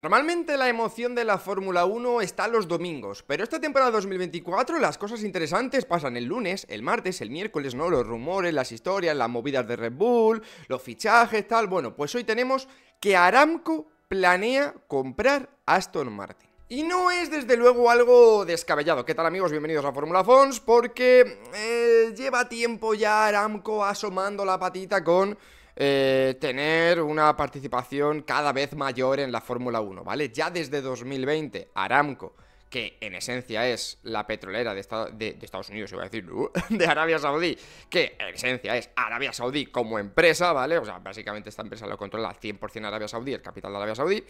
Normalmente la emoción de la Fórmula 1 está los domingos, pero esta temporada 2024 las cosas interesantes pasan el lunes, el martes, el miércoles, ¿no? Los rumores, las historias, las movidas de Red Bull, los fichajes, tal. Bueno, pues hoy tenemos que Aramco planea comprar Aston Martin. Y no es desde luego algo descabellado. ¿Qué tal amigos? Bienvenidos a Fórmula Fons porque eh, lleva tiempo ya Aramco asomando la patita con eh, tener una participación cada vez mayor en la Fórmula 1, ¿vale? Ya desde 2020 Aramco que en esencia es la petrolera de, Estados Unidos, iba a decir, uh, de Arabia Saudí, que en esencia es Arabia Saudí como empresa, ¿vale? O sea, básicamente esta empresa lo controla 100% Arabia Saudí, el capital de Arabia Saudí,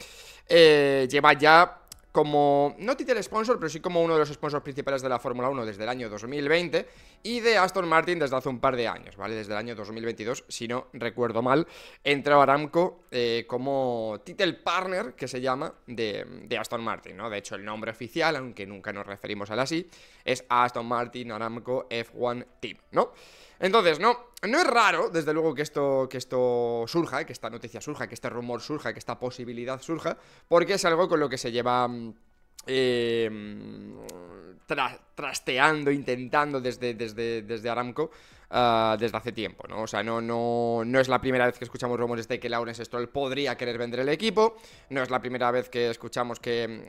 eh, lleva ya como, no titel sponsor, pero sí como uno de los sponsors principales de la Fórmula 1 desde el año 2020 y de Aston Martin desde hace un par de años, ¿vale? Desde el año 2022, si no recuerdo mal, entra Aramco eh, como titel partner, que se llama, de, de, Aston Martin, ¿no? De hecho, el nombre oficial, aunque nunca nos referimos al así, es Aston Martin Aramco F1 Team, ¿no? Entonces, no, no es raro, desde luego, que esto, que esto surja, que esta noticia surja, que este rumor surja, que esta posibilidad surja, porque es algo con lo que se lleva... Mm, eh, mm, trasteando, intentando desde, desde, desde Aramco Ah, desde hace tiempo, ¿no? O sea, no, no, no es la primera vez que escuchamos rumores de que Lawrence Stroll podría querer vender el equipo, no es la primera vez que escuchamos que,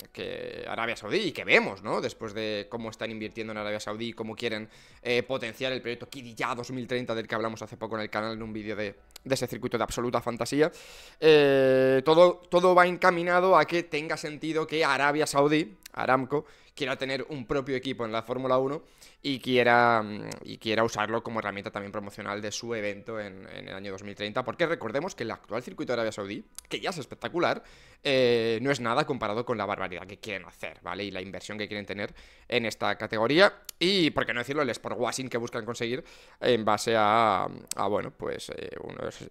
Arabia Saudí y que vemos, ¿no? Después de cómo están invirtiendo en Arabia Saudí y cómo quieren eh, potenciar el proyecto ya 2030 del que hablamos hace poco en el canal en un vídeo de, ese circuito de absoluta fantasía. Eh, todo, todo va encaminado a que tenga sentido que Arabia Saudí, Aramco, quiera tener un propio equipo en la Fórmula 1 y quiera, mm, y quiera usarlo como herramienta también promocional de su evento en, el año 2030. Porque recordemos que el actual circuito de Arabia Saudí, que ya es espectacular, eh, no es nada comparado con la barbaridad que quieren hacer, ¿vale? Y la inversión que quieren tener en esta categoría. Y, por qué no decirlo, el Sport Washing que buscan conseguir en base a, bueno, pues eh,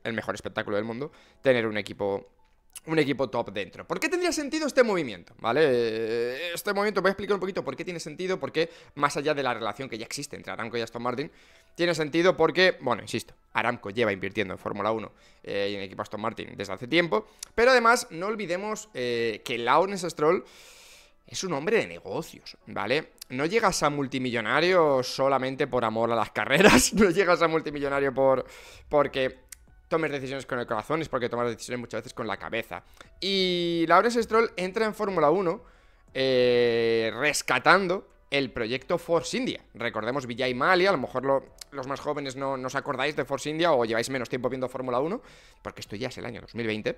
el mejor espectáculo del mundo, tener un equipo un equipo top dentro. ¿Por qué tendría sentido este movimiento? ¿Vale? Eh, este movimiento voy a explicar un poquito por qué tiene sentido, porque más allá de la relación que ya existe entre Aramco y Aston Martin, tiene sentido porque, bueno, insisto, Aramco lleva invirtiendo en Fórmula 1 eh, y en equipo Aston Martin desde hace tiempo, pero además no olvidemos eh, que Lawrence Stroll es un hombre de negocios, ¿vale? No llegas a multimillonario solamente por amor a las carreras, no llegas a multimillonario por porque tomes decisiones con el corazón, es porque tomas decisiones muchas veces con la cabeza. Y Lawrence Stroll entra en Fórmula 1 eh, rescatando el proyecto Force India. Recordemos Vijay Mali a lo mejor los más jóvenes no, os acordáis de Force India o lleváis menos tiempo viendo Fórmula 1, porque esto ya es el año 2020.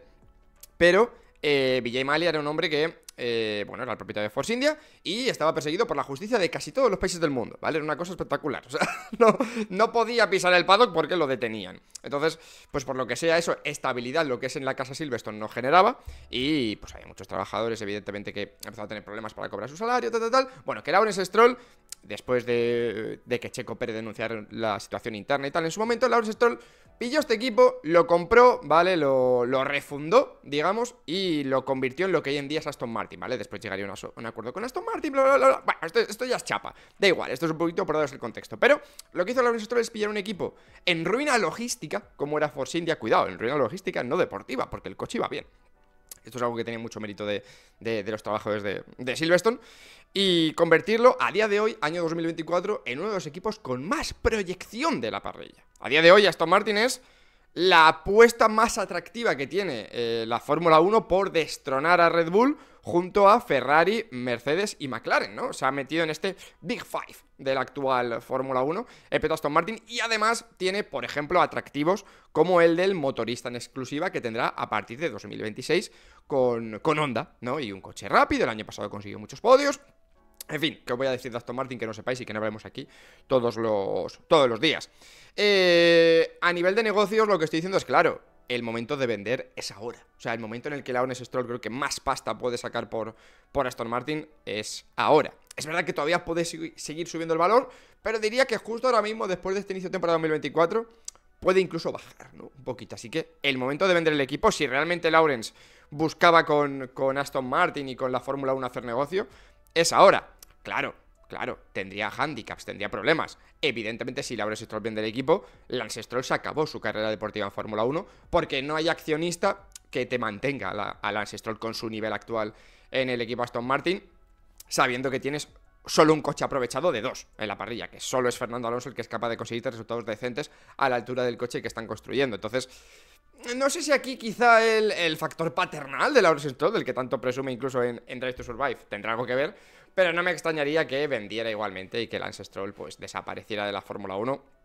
Pero eh, Vijay era un hombre que eh, bueno, era el propietario de Force India y estaba perseguido por la justicia de casi todos los países del mundo, ¿vale? Era una cosa espectacular. O sea, no, no podía pisar el paddock porque lo detenían. Entonces, pues por lo que sea, eso, estabilidad, lo que es en la casa Silverstone, no generaba. Y pues hay muchos trabajadores, evidentemente, que empezaban a tener problemas para cobrar su salario, tal, tal, tal. Bueno, que Lawrence Stroll después de, que Checo Pérez denunciara la situación interna y tal, en su momento Lawrence Stroll pilló este equipo, lo compró, ¿vale? Lo, lo, refundó, digamos, y lo convirtió en lo que hoy en día es Aston Martin. Después llegaría un acuerdo con Aston Martin, Bueno, esto, ya es chapa. Da igual, esto es un poquito por daros el contexto. Pero lo que hizo Lawrence Stroll es pillar un equipo en ruina logística, como era Force India, cuidado, en ruina logística, no deportiva, porque el coche iba bien. Esto es algo que tiene mucho mérito de, los trabajadores de, de, Silverstone. Y convertirlo a día de hoy, año 2024, en uno de los equipos con más proyección de la parrilla. A día de hoy, Aston Martin es la apuesta más atractiva que tiene eh, la Fórmula 1 por destronar a Red Bull junto a Ferrari, Mercedes y McLaren, ¿no? Se ha metido en este Big Five de la actual Fórmula 1, el Aston Martin, y además tiene, por ejemplo, atractivos como el del motorista en exclusiva que tendrá a partir de 2026 con, con Honda, ¿no? Y un coche rápido, el año pasado consiguió muchos podios, en fin, que os voy a decir de Aston Martin que no sepáis y que no hablemos aquí todos los, todos los días. Eh, a nivel de negocios, lo que estoy diciendo es claro. El momento de vender es ahora. O sea, el momento en el que Lawrence Stroll creo que más pasta puede sacar por, por Aston Martin es ahora. Es verdad que todavía puede seguir subiendo el valor, pero diría que justo ahora mismo, después de este inicio de temporada 2024, puede incluso bajar, Un poquito. Así que el momento de vender el equipo, si realmente Lawrence buscaba con, con Aston Martin y con la Fórmula 1 hacer negocio, es ahora. Claro, claro, tendría handicaps, tendría problemas. Evidentemente, si Laura Stroll viene del equipo, Lance Stroll se acabó su carrera deportiva en Fórmula 1 porque no hay accionista que te mantenga a, la, Lance Stroll con su nivel actual en el equipo Aston Martin, sabiendo que tienes solo un coche aprovechado de dos en la parrilla, que solo es Fernando Alonso el que es capaz de conseguir resultados decentes a la altura del coche que están construyendo. Entonces, no sé si aquí quizá el, factor paternal de Laura Stroll, del que tanto presume incluso en, en Drive to Survive, tendrá algo que ver, pero no me extrañaría que vendiera igualmente y que Lance Stroll pues desapareciera de la Fórmula 1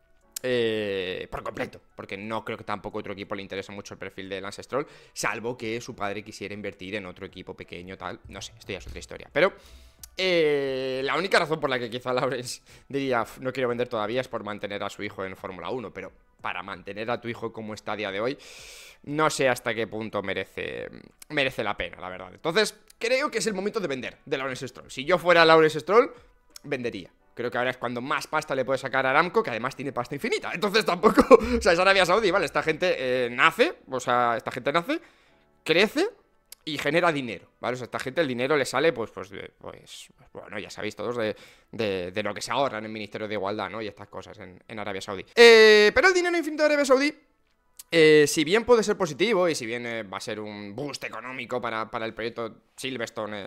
eh, por completo, porque no creo que tampoco otro equipo le interese mucho el perfil de Lance Stroll, salvo que su padre quisiera invertir en otro equipo pequeño, tal. No sé, esto ya es otra historia. Pero eh, la única razón por la que quizá Lawrence diría no quiero vender todavía es por mantener a su hijo en Fórmula 1, pero para mantener a tu hijo como está a día de hoy, no sé hasta qué punto merece, merece la pena, la verdad. Entonces, creo que es el momento de vender de Lawrence Stroll. Si yo fuera Lawrence Stroll, vendería. Creo que ahora es cuando más pasta le puede sacar a Aramco, que además tiene pasta infinita. Entonces tampoco. o sea, es Arabia Saudí, ¿vale? Esta gente eh, nace, o sea, esta gente nace, crece y genera dinero, ¿vale? O sea, a esta gente el dinero le sale, pues, pues, pues bueno, ya sabéis todos de, lo que se ahorra en el Ministerio de Igualdad, ¿no? Y estas cosas en, Arabia Saudí. Eh, pero el dinero infinito de Arabia Saudí eh, si bien puede ser positivo y si bien eh, va a ser un boost económico para, el proyecto Silverstone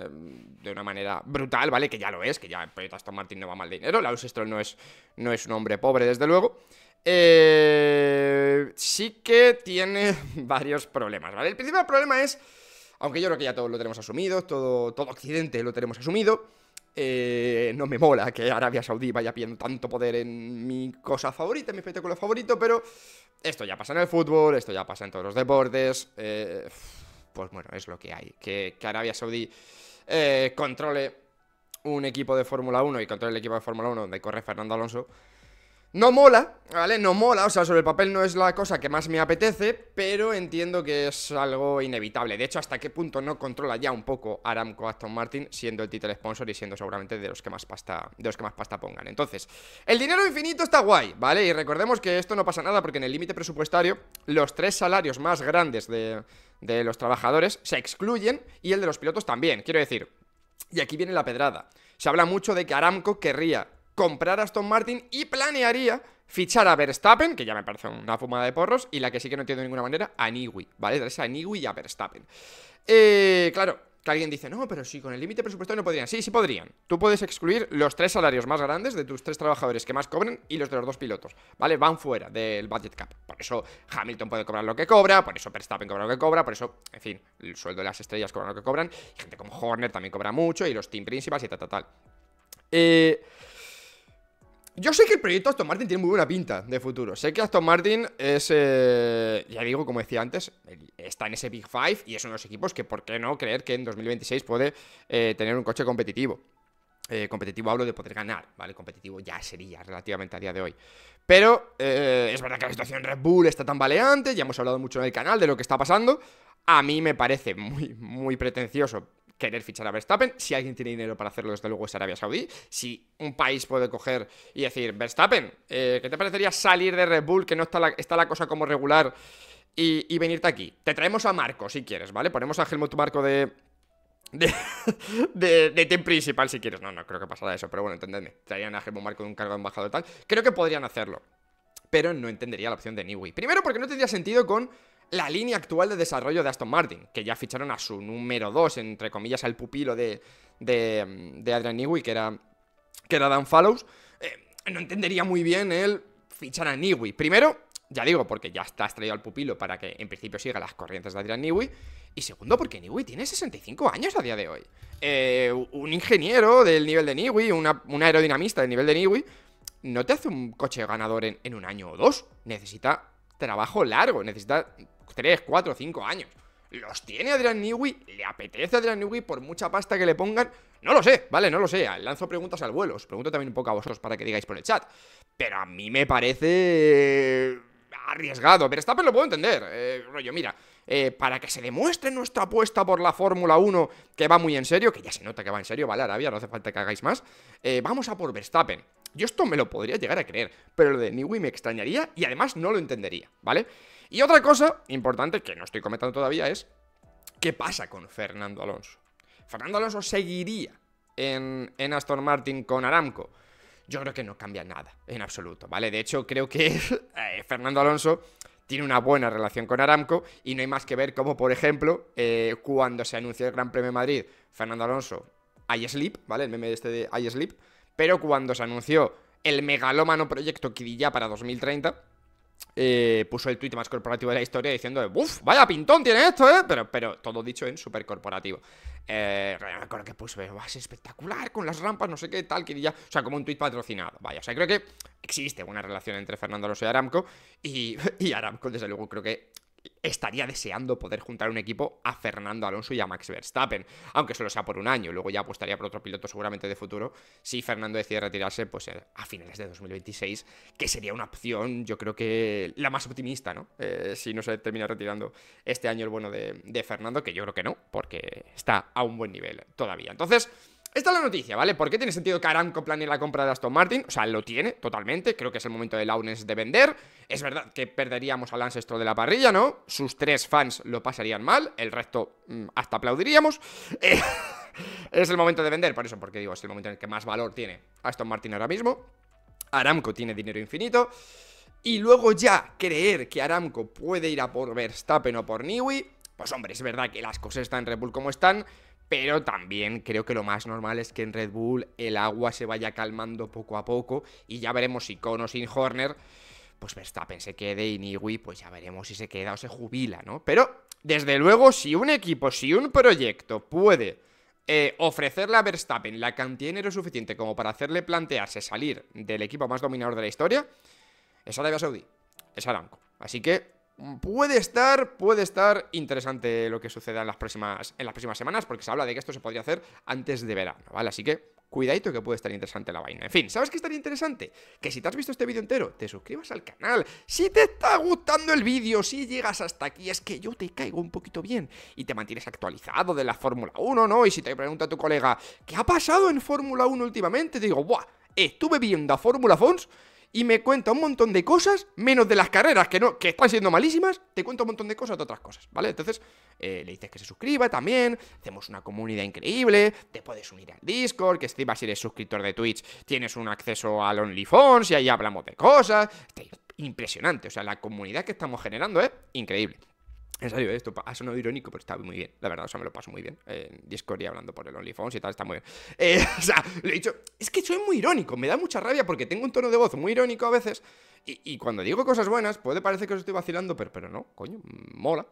de una manera brutal, ¿vale? Que ya lo es, que ya el proyecto Aston Martin no va mal dinero, la Stroll no es, no es un hombre pobre, desde luego. sí que tiene varios problemas, ¿vale? El principal problema es aunque yo creo que ya todos lo tenemos asumido, todo, todo Occidente lo tenemos asumido. Eh, no me mola que Arabia Saudí vaya pidiendo tanto poder en mi cosa favorita, en mi espectáculo favorito, pero esto ya pasa en el fútbol, esto ya pasa en todos los deportes. Eh, pues bueno, es lo que hay. Que, Arabia Saudí eh, controle un equipo de Fórmula 1 y controle el equipo de Fórmula 1 donde corre Fernando Alonso, no mola, ¿vale? No mola, o sea, sobre el papel no es la cosa que más me apetece, pero entiendo que es algo inevitable. De hecho, ¿hasta qué punto no controla ya un poco Aramco Aston Martin siendo el título sponsor y siendo seguramente de los que más pasta, de los que más pasta pongan? Entonces, el dinero infinito está guay, ¿vale? Y recordemos que esto no pasa nada porque en el límite presupuestario los tres salarios más grandes de los trabajadores se excluyen y el de los pilotos también. Quiero decir, y aquí viene la pedrada. Se habla mucho de que Aramco querría comprar a Aston Martin y planearía fichar a Verstappen, que ya me parece una fumada de porros, y la que sí que no entiendo de ninguna manera, a Niwi, ¿vale? tres a Niwi y a Verstappen. Eh, claro, que alguien dice, no, pero si con el límite presupuestario no podrían. Sí, sí podrían. Tú puedes excluir los tres salarios más grandes de tus tres trabajadores que más cobran y los de los dos pilotos, ¿vale? Van fuera del budget cap. Por eso Hamilton puede cobrar lo que cobra, por eso Verstappen cobra lo que cobra, por eso, en fin, el sueldo de las estrellas cobra lo que cobran, gente como Horner también cobra mucho, y los team principals y tal, tal, tal. Eh... Yo sé que el proyecto Aston Martin tiene muy buena pinta de futuro. Sé que Aston Martin es, eh, ya digo, como decía antes, está en ese Big Five y es uno de los equipos que, ¿por qué no creer que en 2026 puede eh, tener un coche competitivo? Eh, competitivo hablo de poder ganar, ¿vale? Competitivo ya sería relativamente a día de hoy. Pero es verdad que la situación Red Bull está tan baleante, ya hemos hablado mucho en el canal de lo que está pasando. A mí me parece muy, muy pretencioso querer fichar a Verstappen. Si alguien tiene dinero para hacerlo, desde luego es Arabia Saudí. Si un país puede coger y decir, Verstappen, eh, ¿qué te parecería salir de Red Bull, que no está la, está la cosa como regular, y, venirte aquí? Te traemos a Marco, si quieres, ¿vale? Ponemos a Helmut Marco de, de, de, de, team principal si quieres. No, no creo que pasara eso, pero bueno, entendedme. Traerían a Helmut Marco de un cargo de embajador y tal. Creo que podrían hacerlo. Pero no entendería la opción de Niwi. Primero porque no tendría sentido con la línea actual de desarrollo de Aston Martin, que ya ficharon a su número 2, entre comillas, al pupilo de, de, de Adrian Newey, que era, que Dan Fallows. Eh, no entendería muy bien él fichar a Newey. Primero, ya digo, porque ya está extraído al pupilo para que en principio siga las corrientes de Adrian Newey. Y segundo, porque Newey tiene 65 años a día de hoy. Eh, un ingeniero del nivel de Newey, un aerodinamista del nivel de Newey, no te hace un coche ganador en, en un año o dos. Necesita trabajo largo, necesita 3, 4, 5 años. ¿Los tiene Adrian Newey? ¿Le apetece a Adrian Newey por mucha pasta que le pongan? No lo sé, ¿vale? No lo sé. Lanzo preguntas al vuelo. Os pregunto también un poco a vosotros para que digáis por el chat. Pero a mí me parece eh, arriesgado. Verstappen lo puedo entender. Eh, rollo, mira, eh, para que se demuestre nuestra apuesta por la Fórmula 1, que va muy en serio, que ya se nota que va en serio, ¿vale? Arabia, no hace falta que hagáis más. Eh, vamos a por Verstappen. Yo esto me lo podría llegar a creer, pero lo de Niwi me extrañaría y además no lo entendería, ¿vale? Y otra cosa importante que no estoy comentando todavía es, ¿qué pasa con Fernando Alonso? Fernando Alonso seguiría en, Aston Martin con Aramco yo creo que no cambia nada, en absoluto, ¿vale? De hecho, creo que eh, Fernando Alonso tiene una buena relación con Aramco y no hay más que ver cómo, por ejemplo, eh, cuando se anuncia el Gran Premio de Madrid, Fernando Alonso, I sleep, ¿vale? El meme este de I sleep, pero cuando se anunció el megalómano proyecto Kidilla para 2030, eh, puso el tuit más corporativo de la historia diciendo, uff, vaya pintón tiene esto, ¿eh? Pero, pero todo dicho en súper corporativo. Eh, que puso, es espectacular con las rampas, no sé qué, tal, Kidilla. O sea, como un tuit patrocinado, vaya. O sea, creo que existe una relación entre Fernando Alonso y Aramco y, y Aramco, desde luego, creo que estaría deseando poder juntar un equipo a Fernando Alonso y a Max Verstappen, aunque solo sea por un año, luego ya apostaría por otro piloto seguramente de futuro, si Fernando decide retirarse pues eh, a finales de 2026, que sería una opción yo creo que la más optimista, ¿no? Eh, si no se termina retirando este año el bueno de Fernando, que yo creo que no, porque está a un buen nivel todavía. Entonces... Esta es la noticia, ¿vale? ¿Por qué tiene sentido que Aramco planee la compra de Aston Martin? O sea, lo tiene totalmente. Creo que es el momento de UNES de vender. Es verdad que perderíamos al ancestro de la parrilla, ¿no? Sus tres fans lo pasarían mal. El resto mm, hasta aplaudiríamos. Eh, es el momento de vender, por eso, porque digo, es el momento en el que más valor tiene Aston Martin ahora mismo. Aramco tiene dinero infinito. Y luego ya creer que Aramco puede ir a por Verstappen o por Newey... Pues hombre, es verdad que las cosas están en Red Bull como están pero también creo que lo más normal es que en Red Bull el agua se vaya calmando poco a poco y ya veremos si con o sin Horner, pues Verstappen se quede y Niwi, pues ya veremos si se queda o se jubila, ¿no? Pero, desde luego, si un equipo, si un proyecto puede eh, ofrecerle a Verstappen la cantidad de dinero suficiente como para hacerle plantearse salir del equipo más dominador de la historia, es Arabia Saudí, es Aramco. Así que puede estar, puede estar interesante lo que suceda en las próximas, en las próximas semanas, porque se habla de que esto se podría hacer antes de verano, ¿vale? Así que cuidadito que puede estar interesante la vaina. En fin, ¿sabes qué estaría interesante? Que si te has visto este vídeo entero, te suscribas al canal. Si te está gustando el vídeo, si llegas hasta aquí, es que yo te caigo un poquito bien y te mantienes actualizado de la Fórmula 1, ¿no? Y si te pregunta tu colega, ¿qué ha pasado en Fórmula 1 últimamente? Te digo, ¡buah! Estuve viendo a Fórmula Fons y me cuenta un montón de cosas, menos de las carreras que no, que están siendo malísimas, te cuento un montón de cosas de otras cosas, ¿vale? Entonces, eh, le dices que se suscriba también, hacemos una comunidad increíble, te puedes unir al Discord, que encima si eres suscriptor de Twitch, tienes un acceso al OnlyFans y ahí hablamos de cosas. impresionante, o sea, la comunidad que estamos generando es increíble. En serio, esto ha sonado irónico, pero está muy bien. La verdad, o sea, me lo paso muy bien. En Discord y hablando por el OnlyFans y tal, está muy bien. Eh, o sea, lo he dicho, es que soy muy irónico. Me da mucha rabia porque tengo un tono de voz muy irónico a veces. Y, cuando digo cosas buenas, puede parecer que os estoy vacilando, pero, pero no, coño, mola.